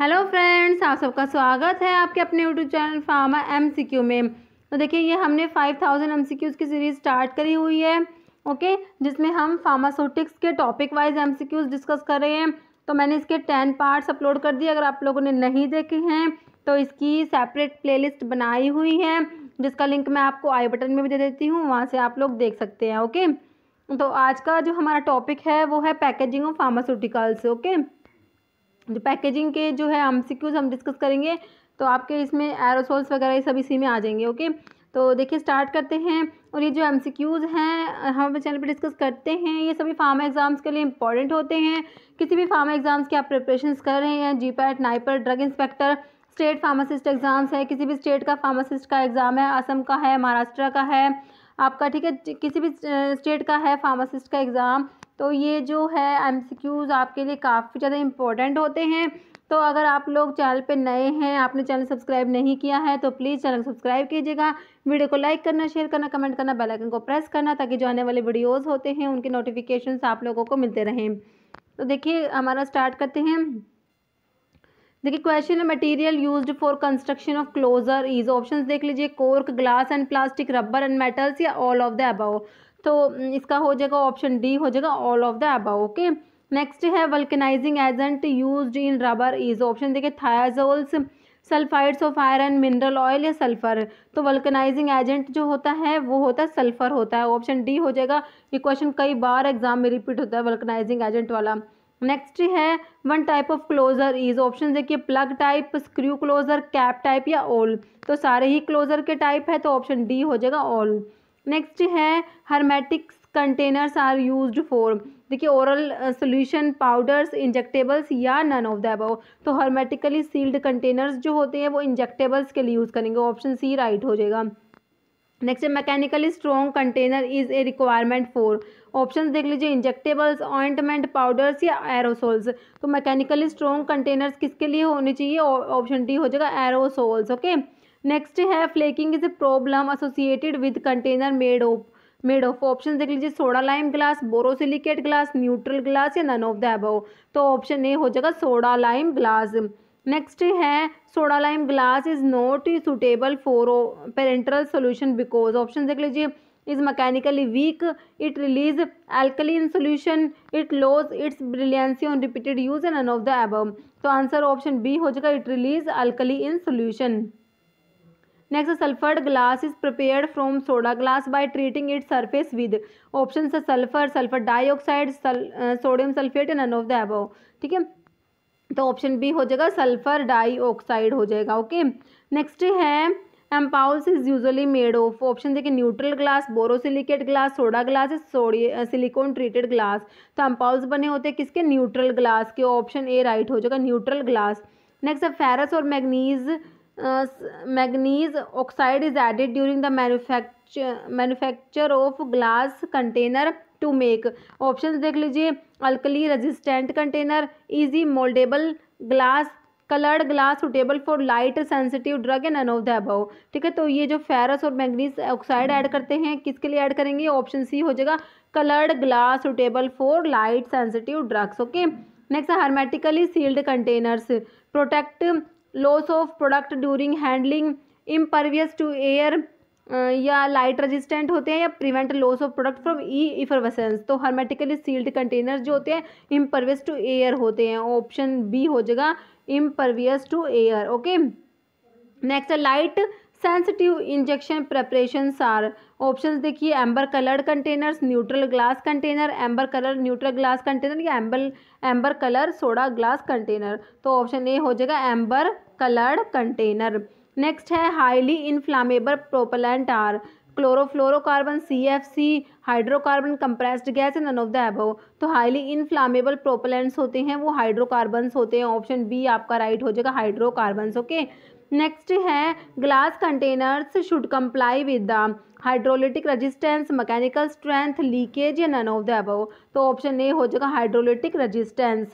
Hello friends आप सबका स्वागत है आपके अपने यूट्यूब चैनल फार्मा एमसीक्यू में तो देखिए ये हमने 5000 एमसीक्यूज़ की सीरीज़ स्टार्ट करी हुई है ओके जिसमें हम फार्मास्यूटिक्स के टॉपिक वाइज एमसीक्यूज़ डिस्कस कर रहे हैं तो मैंने इसके टेन पार्ट्स अपलोड कर दिए अगर आप लोगों ने नहीं देखे हैं तो इसकी सेपरेट प्ले बनाई हुई है जिसका लिंक मैं आपको आई बटन में भी दे देती हूँ वहाँ से आप लोग देख सकते हैं ओके तो आज का जो हमारा टॉपिक है वो है पैकेजिंग ऑफ फार्मास्यूटिकल्स ओके जो पैकेजिंग के जो है हम सिक्यूज़ हम डिस्कस करेंगे तो आपके इसमें एरोसोल्स वगैरह ये सब इसी में आ जाएंगे ओके तो देखिए स्टार्ट करते हैं और ये जो एम सी क्यूज़ हैं हम अपने चैनल पर डिस्कस करते हैं ये सभी फार्मा एग्ज़ाम्स के लिए इंपॉर्टेंट होते हैं किसी भी फार्मा एग्ज़ाम्स की आप प्रिपरेशन कर रहे हैं GPAT NIPER drug inspector state pharmacist exams है किसी भी स्टेट का फार्मासिस्ट का एग्ज़ाम है असम का है महाराष्ट्र का है आपका ठीक है किसी भी स्टेट का है फार्मासिस्ट का एग्ज़ाम तो ये जो है एम आपके लिए काफ़ी ज़्यादा इंपॉर्टेंट होते हैं तो अगर आप लोग चैनल पे नए हैं आपने चैनल सब्सक्राइब नहीं किया है तो प्लीज़ चैनल सब्सक्राइब कीजिएगा वीडियो को लाइक करना शेयर करना कमेंट करना बेल आइकन को प्रेस करना ताकि जो आने वाले वीडियोस होते हैं उनके नोटिफिकेशन आप लोगों को मिलते रहें तो देखिए हमारा स्टार्ट करते हैं देखिए क्वेश्चन है material use for construction of closure is option देख लीजिए cork glass and plastic rubber and metals या ऑल ऑफ द अबाव तो इसका हो जाएगा ऑप्शन डी हो जाएगा all of the above okay next है vulcanising agent use in rubber is option देखिए thiazoles sulphides of iron mineral oil या सल्फर तो वल्कनाइजिंग एजेंट जो होता है वो होता है सल्फर होता है ऑप्शन डी हो जाएगा ये क्वेश्चन कई बार एग्जाम में रिपीट होता है वल्कनाइजिंग एजेंट वाला नेक्स्ट है one type of closure is option देखिए plug type screw closure cap type या ऑल तो सारे ही क्लोजर के टाइप है तो ऑप्शन डी हो जाएगा ऑल नेक्स्ट है hermetics containers are used for देखिए ओरल सोल्यूशन पाउडर्स इंजेक्टेबल्स या नन ऑफ द अबव तो हर्मेटिकली सील्ड कंटेनर्स जो होते हैं वो इंजेक्टेबल्स के लिए यूज़ करेंगे ऑप्शन सी राइट हो जाएगा नेक्स्ट है mechanically strong container is a requirement for options देख लीजिए इंजेक्टेबल्स ऑइंटमेंट पाउडर्स या एरोसोल्स तो मैकेनिकली स्ट्रॉन्ग कंटेनर्स किसके लिए होने चाहिए ऑप्शन डी हो जाएगा एरोसोल्स ओके okay? नेक्स्ट है flaking is a problem associated with container made of made of option देख लीजिए soda lime glass borosilicate glass neutral glass या नन ऑफ द अबव तो ऑप्शन ए हो जाएगा soda lime glass next है soda lime glass is not suitable for parenteral solution because option देख लीजिए is mechanically weak it release alkali in solution it lose its brilliancy on repeated use and none of the above तो answer option B हो जाएगा it release alkali in solution next sulphured glass is prepared from soda glass by treating it surface with option sulphur sulphur dioxide sodium sulphate none of the above ठीक है तो option B हो जाएगा sulphur dioxide हो जाएगा okay next है ampoules is usually made of option देखिए neutral glass borosilicate glass soda glass is soda silicon treated glass तो एम्पाउल्स बने होते हैं किसके न्यूट्रल ग्लास के ऑप्शन ए राइट हो जाएगा न्यूट्रल ग्लास नेक्स्ट है फेरस और manganese manganese oxide is added during the manufacture manufacture of glass container to make option देख लीजिए alkali resistant container easy mouldable glass coloured glass suitable for light sensitive drug and another above ठीक है तो ये जो ferrous और manganese oxide add करते हैं किसके लिए ऐड करेंगे ऑप्शन सी हो जाएगा coloured glass suitable for light sensitive drugs okay next hermetically sealed containers protect loss of product during handling impervious to air या लाइट रेजिस्टेंट होते हैं या prevent loss of product from ई effervescence तो hermetically sealed container जो होते हैं impervious to air होते हैं ऑप्शन बी हो जाएगा impervious to air okay next light sensitive injection preparation are options देखिए amber coloured containers neutral glass container amber colour neutral glass container या amber amber colour soda glass container तो option A हो जाएगा amber coloured container next है highly inflammable propellant are chlorofluorocarbon C F C hydrocarbon compressed gas and none of the above तो highly inflammable propellants होते हैं वो hydrocarbons होते हैं ऑप्शन बी आपका राइट हो जाएगा हाइड्रोकार्बन्स ओके नेक्स्ट है glass containers should comply with the hydrolytic resistance mechanical strength leakage या नन ऑफ द अबव तो ऑप्शन ए हो जाएगा हाइड्रोलिटिक रेजिस्टेंस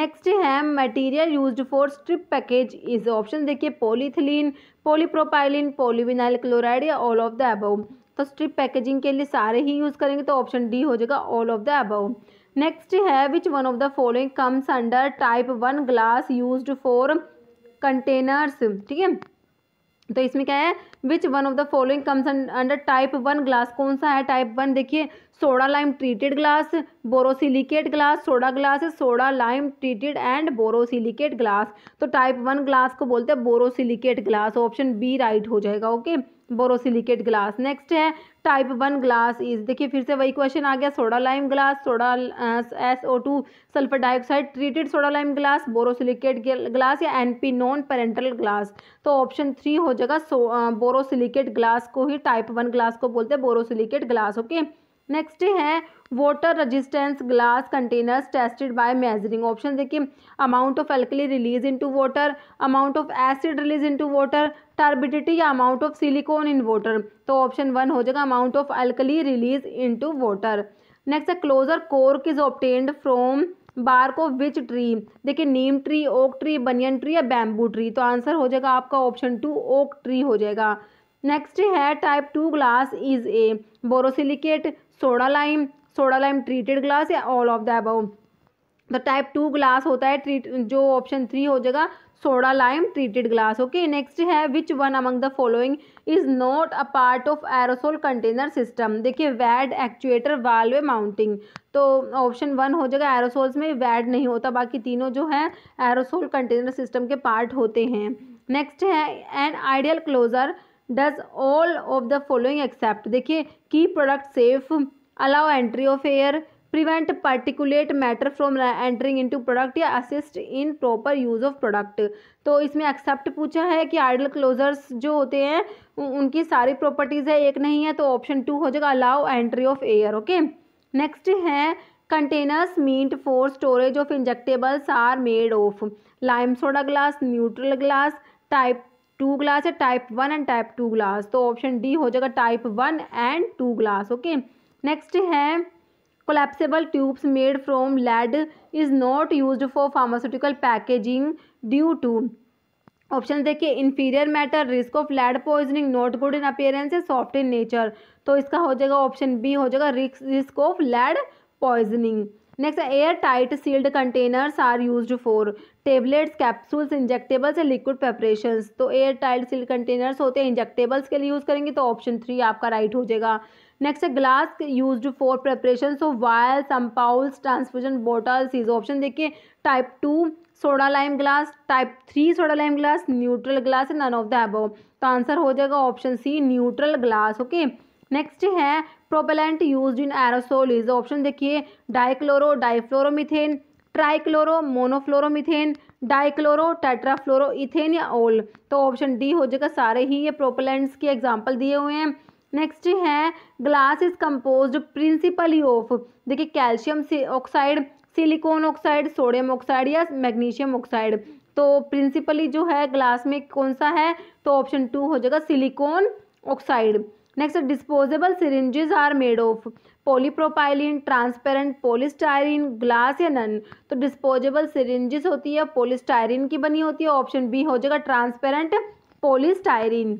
नेक्स्ट है material used for strip package is option देखिए polyethylene polypropylene polyvinyl chloride या all of the above तो strip packaging के लिए सारे ही यूज़ करेंगे तो ऑप्शन डी हो जाएगा all of the above next है which one of the following comes under type one glass used for containers ठीक है तो इसमें क्या है which one of the following comes under type one glass कौन सा है टाइप वन देखिए soda lime treated glass borosilicate glass soda glass है soda lime treated and borosilicate glass तो टाइप वन ग्लास को बोलते हैं borosilicate glass option B right हो जाएगा okay okay? Borosilicate glass next है टाइप वन ग्लास इज देखिए फिर से वही क्वेश्चन आ गया soda lime glass soda S O two sulphur dioxide treated soda lime glass borosilicate glass या N P non parenteral glass तो ऑप्शन थ्री हो जाएगा सो uh, बोरोसिलिकेट ग्लास को ही टाइप वन ग्लास को बोलते हैं बोरोसिलिकेट ग्लास ओके नेक्स्ट है water resistance glass containers tested by measuring option देखिए amount of alkali release into water amount of acid release into water turbidity या amount of silicon in water तो option one हो जाएगा amount of alkali release in to water next closure cork is obtained from bark of which tree देखिए neem tree oak tree banyan tree या bamboo tree तो answer हो जाएगा आपका option to oak tree हो जाएगा नेक्स्ट है type two glass is a borosilicate soda lime soda lime treated glass या ऑल ऑफ द अबव तो टाइप टू ग्लास होता है ट्रीट जो ऑप्शन थ्री हो जाएगा soda lime treated glass okay next है which one among the following is not a part of aerosol container system देखिए wad actuator valve mounting तो option one हो जाएगा एरोसोल्स में वैड नहीं होता बाकी तीनों जो है एरोसोल कंटेनर सिस्टम के पार्ट होते हैं नेक्स्ट है an ideal closure does all of the following except देखिए keep product safe allow entry of air prevent particulate matter from entering into product या assist in proper use of product तो इसमें accept पूछा है कि idol closures जो होते हैं उनकी सारी प्रॉपर्टीज़ है एक नहीं है तो ऑप्शन टू हो जाएगा allow entry of air okay next है containers meant for storage of injectables are made of lime soda glass neutral glass type two glass है type one and type two glass तो option D हो जाएगा type one and two glass okay next है collapsible tubes made from lead is not use for pharmaceutical packaging due to option देखिए inferior matter risk of lead poisoning not good in appearance है soft in nature तो इसका हो जाएगा option B हो जाएगा risk of lead poisoning next airtight sealed containers are used for tablets capsules injectables या liquid preparation तो airtight sealed containers होते हैं इंजेक्टेबल्स के लिए यूज़ करेंगे तो ऑप्शन थ्री आपका राइट हो जाएगा नेक्स्ट है glass use for preparation so vial ampoules transfusion bottles is option देखिए type two soda lime glass type three soda lime glass neutral glass none of the above तो answer हो जाएगा option C neutral glass okay next है propellant use in aerosol is option देखिए dichloro difluoromethane trichloro monofluoromethane dichloro tetrafluoro या all तो option D हो जाएगा सारे ही ये प्रोपेलेंट्स के एग्जाम्पल दिए हुए हैं नेक्स्ट है glass is compose principally of देखिए calcium oxide silicon oxide sodium oxide या मैग्नीशियम ऑक्साइड तो प्रिंसिपली जो है ग्लास में कौन सा है तो ऑप्शन टू हो जाएगा silicon oxide next disposable syringes are made of polypropylene transparent polystyrene glass या नन तो डिस्पोजेबल सिरिंजेस होती है पोलिस्टायरिन की बनी होती है ऑप्शन बी हो जाएगा transparent polystyrene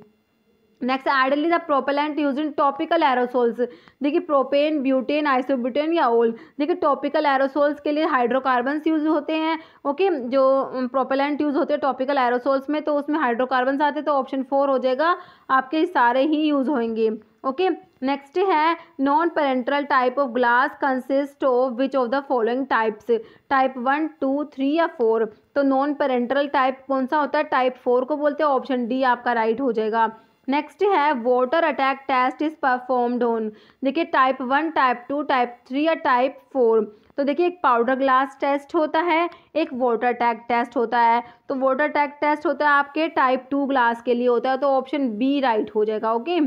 next ideally the propellant use in topical aerosols देखिए प्रोपेन ब्यूटेन आइसोब्यूटेन या ओल देखिए टॉपिकल एरोसोल्स के लिए हाइड्रोकार्बन्स यूज होते हैं ओके जो प्रोपेलेंट um, यूज होते हैं टॉपिकल एरोसोल्स में तो उसमें हाइड्रोकार्बन्स आते हैं तो ऑप्शन फोर हो जाएगा आपके सारे ही यूज होंगे ओके नेक्स्ट है non parenteral type of glass consist of which of the following types type one two three या फोर तो नॉन पेरेंट्रल टाइप कौन सा होता है टाइप फोर को बोलते हैं ऑप्शन डी आपका राइट हो जाएगा नेक्स्ट है water attack test is performed on देखिए type one type two type three या टाइप फोर तो देखिए एक पाउडर ग्लास टेस्ट होता है एक वाटर अटैक टेस्ट होता है तो वोटर अटैक टेस्ट होता है आपके टाइप टू ग्लास के लिए होता है तो ऑप्शन बी राइट हो जाएगा ओके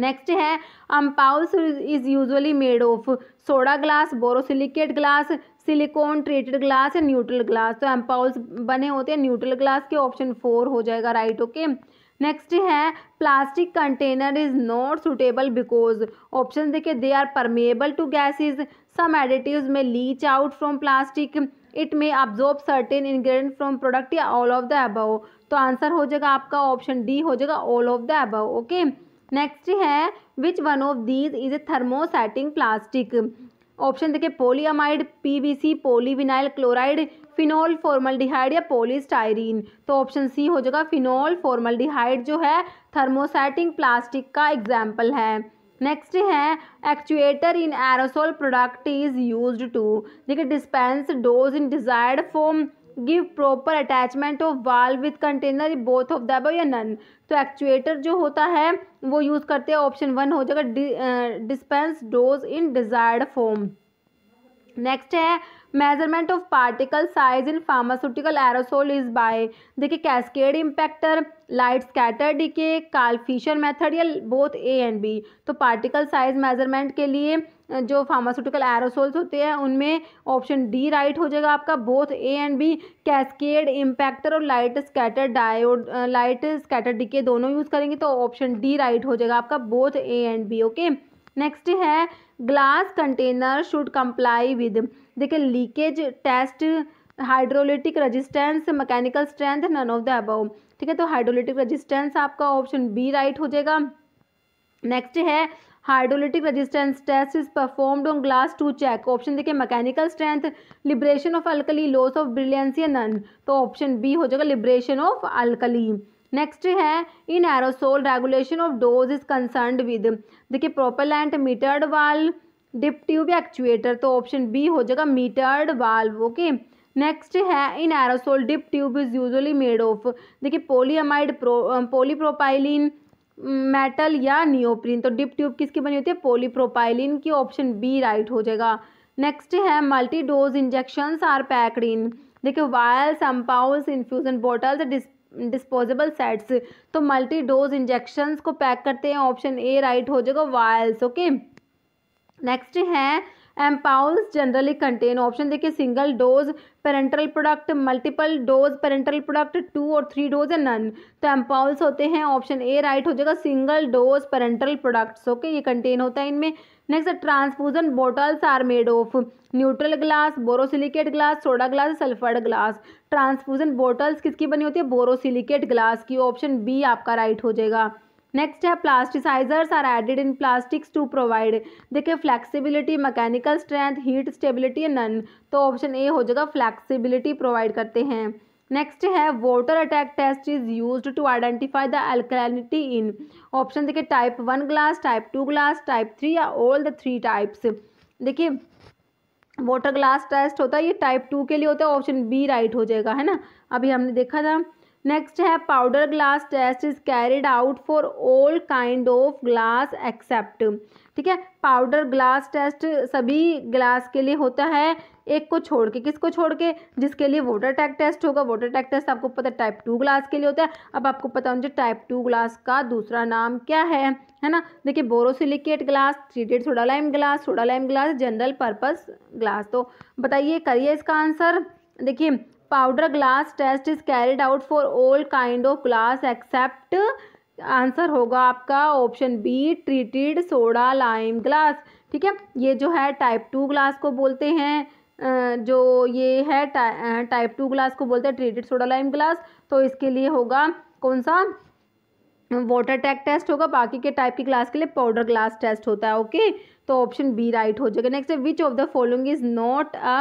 नेक्स्ट है ampoules is usually made of soda glass borosilicate glass silicon treated glass या न्यूट्रल ग्लास तो एम्पाउल्स um, बने होते हैं न्यूट्रल ग्लास के ऑप्शन फोर हो जाएगा राइट ओके okay? नेक्स्ट है plastic container is not suitable because option देखिए they are permeable to gases some additive may leach out from plastic it may absorb certain ingredient from product या all of the above तो answer हो जाएगा आपका option D हो जाएगा all of the above okay next है which one of these is a thermosetting plastic option देखिए polyamide PVC polyvinyl chloride phenol dehyde या पोलिस्टाइरीन तो ऑप्शन सी हो जाएगा फिनोल डिहाइड जो है थर्मोसेटिंग प्लास्टिक का एग्जाम्पल है नेक्स्ट है actuator in aerosol product is use to देखिए dispense dose in desired form give proper attachment of valve with container both of the above या नन तो एक्चुएटर जो होता है वो यूज़ करते हैं ऑप्शन वन हो जाएगा dispense dose in desired form next है measurement of particle size in pharmaceutical aerosol is by देखिए cascade impactor light scatter decay Karl Fischer method या बोथ ए एंड बी तो पार्टिकल साइज मेजरमेंट के लिए जो pharmaceutical aerosols होते हैं उनमें ऑप्शन डी राइट हो जाएगा आपका both A and B cascade impactor और light scatter diode light scatter decay दोनों यूज़ करेंगे तो ऑप्शन डी राइट हो जाएगा आपका both A and B okay next है glass container should comply with देखिए leakage test hydrolytic resistance mechanical strength none of the above ठीक है तो हाइड्रोलिटिक रेजिस्टेंस आपका ऑप्शन बी राइट हो जाएगा नेक्स्ट है hydrolytic resistance test is performed on glass to check option देखिए mechanical strength liberation of alkali loss of brilliancy none तो option B हो जाएगा लिब्रेशन ऑफ अल्कली नेक्स्ट है in aerosol regulation of dose is concern with देखिए propellant metered valve dip tube actuator तो option B हो जाएगा metered valve okay next है in aerosol dip tube is usually made of देखिए polyamide polypropylene metal या neoprene तो dip tube किसकी बनी होती है पोलीप्रोपाइलिन की ऑप्शन बी राइट हो जाएगा नेक्स्ट है multi dose injections are packed in देखिए vials ampoules infusion bottles disposable sets तो मल्टी डोज इंजेक्शन को पैक करते हैं ऑप्शन ए राइट हो जाएगा वायल्स ओके नेक्स्ट है एम्पाउल्स जनरली कंटेन ऑप्शन देखिए single dose parenteral product multiple dose parenteral product two और थ्री डोज है नन तो एम्पाउल्स होते हैं ऑप्शन ए राइट हो जाएगा single dose parenteral products okay ये कंटेन होता है इनमें next transfusion bottles are made of neutral glass borosilicate glass soda glass sulphured glass transfusion bottles किसकी बनी होती है बोरोसिलिकेट ग्लास की ऑप्शन बी आपका राइट हो जाएगा नेक्स्ट है plasticizers are added in plastics to provide देखिए flexibility mechanical strength heat stability none तो ऑप्शन ए हो जाएगा फ्लेक्सिबिलिटी प्रोवाइड करते हैं नेक्स्ट है water attack test is use to identify the alkalinity in option देखिए type one glass type two glass type three या all the three types देखिए water glass test होता है ये टाइप टू के लिए होता है ऑप्शन बी राइट हो जाएगा है ना अभी हमने देखा था नेक्स्ट है powder glass test is carried out for all kind of glass except ठीक है पाउडर ग्लास टेस्ट सभी ग्लास के लिए होता है एक को छोड़ के किसको छोड़ के जिसके लिए वाटर टैक टेस्ट होगा वोटर टैक टेस्ट आपको पता है टाइप टू ग्लास के लिए होता है अब आपको पता होना चाहिए टाइप टू ग्लास का दूसरा नाम क्या है है ना देखिए borosilicate glass treated soda lime glass soda lime glass general purpose glass तो बताइए करिए इसका आंसर देखिए powder glass test is carried out for all kind of glass except answer होगा आपका option B treated soda lime glass ठीक है ये जो है टाइप टू ग्लास को बोलते हैं जो ये है टाइप टू ग्लास को बोलते हैं ट्रीटेड सोडा लाइम ग्लास तो इसके लिए होगा कौन सा वाटर टैक टेस्ट होगा बाकी के टाइप के ग्लास के लिए पाउडर ग्लास टेस्ट होता है ओके तो ऑप्शन बी राइट हो जाएगा next which of the following is not a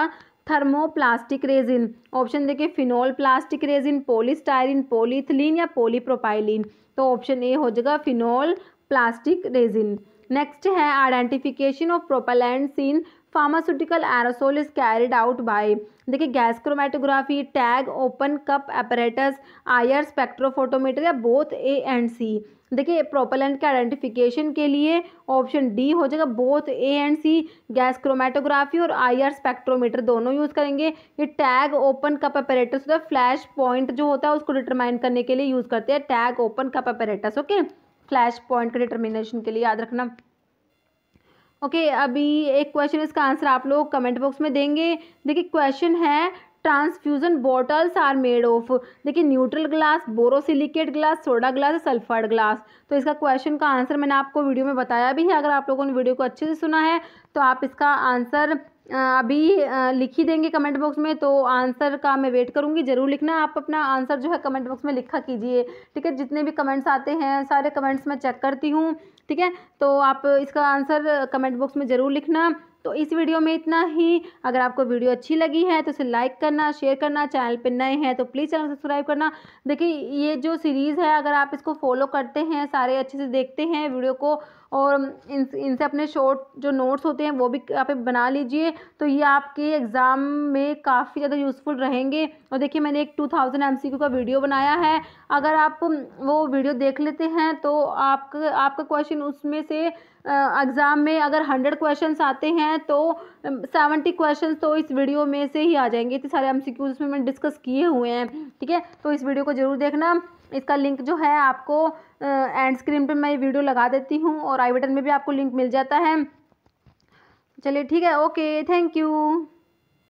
thermoplastic resin option देखिए phenol plastic resin polystyrene polyethylene या पोलीप्रोपाइलिन तो ऑप्शन ए हो जाएगा फिनोल प्लास्टिक रेजिन नेक्स्ट है identification of propellants in pharmaceutical aerosol is carried out by देखिए gas chromatography tag open cup apparatus IR spectrophotometer या both A and C देखिए propellant के identification के लिए ऑप्शन डी हो जाएगा both A and C gas chromatography और I R spectrometer दोनों यूज़ करेंगे ये टैग ओपन कप अपेरेटस होता है फ्लैश पॉइंट जो होता है उसको डिटरमाइन करने के लिए यूज़ करते हैं tag open cup apparatus okay flash point के डिटर्मिनेशन के लिए याद रखना ओके okay, अभी एक क्वेश्चन इसका आंसर आप लोग कमेंट बॉक्स में देंगे देखिए क्वेश्चन है transfusion bottles are made of देखिए neutral glass borosilicate glass soda glass sulphured glass तो इसका क्वेश्चन का आंसर मैंने आपको वीडियो में बताया भी है अगर आप लोगों ने वीडियो को अच्छे से सुना है तो आप इसका आंसर अभी लिख ही देंगे कमेंट बॉक्स में तो आंसर का मैं वेट करूँगी ज़रूर लिखना आप अपना आंसर जो है कमेंट बॉक्स में लिखा कीजिए ठीक है जितने भी कमेंट्स आते हैं सारे कमेंट्स मैं चेक करती हूँ ठीक है तो आप इसका आंसर कमेंट बॉक्स में ज़रूर लिखना तो इस वीडियो में इतना ही अगर आपको वीडियो अच्छी लगी है तो इसे लाइक करना शेयर करना चैनल पर नए हैं तो प्लीज़ चैनल सब्सक्राइब करना देखिए ये जो सीरीज़ है अगर आप इसको फॉलो करते हैं सारे अच्छे से देखते हैं वीडियो को और इन इनसे अपने शॉर्ट जो नोट्स होते हैं वो भी आप बना लीजिए तो ये आपके एग्ज़ाम में काफ़ी ज़्यादा यूज़फुल रहेंगे और देखिए मैंने एक टू थाउजेंड एम का वीडियो बनाया है अगर आप वो वीडियो देख लेते हैं तो आप, आपका क्वेश्चन उसमें से एग्ज़ाम में अगर हंड्रेड क्वेश्चन आते हैं तो सेवेंटी क्वेश्चन तो इस वीडियो में से ही आ जाएंगे इतने सारे एम उसमें मैंने डिस्कस किए हुए हैं ठीक है तो इस वीडियो को ज़रूर देखना इसका लिंक जो है आपको एंड स्क्रीन पर मैं वीडियो लगा देती हूँ और आई बटन में भी आपको लिंक मिल जाता है चलिए ठीक है ओके थैंक यू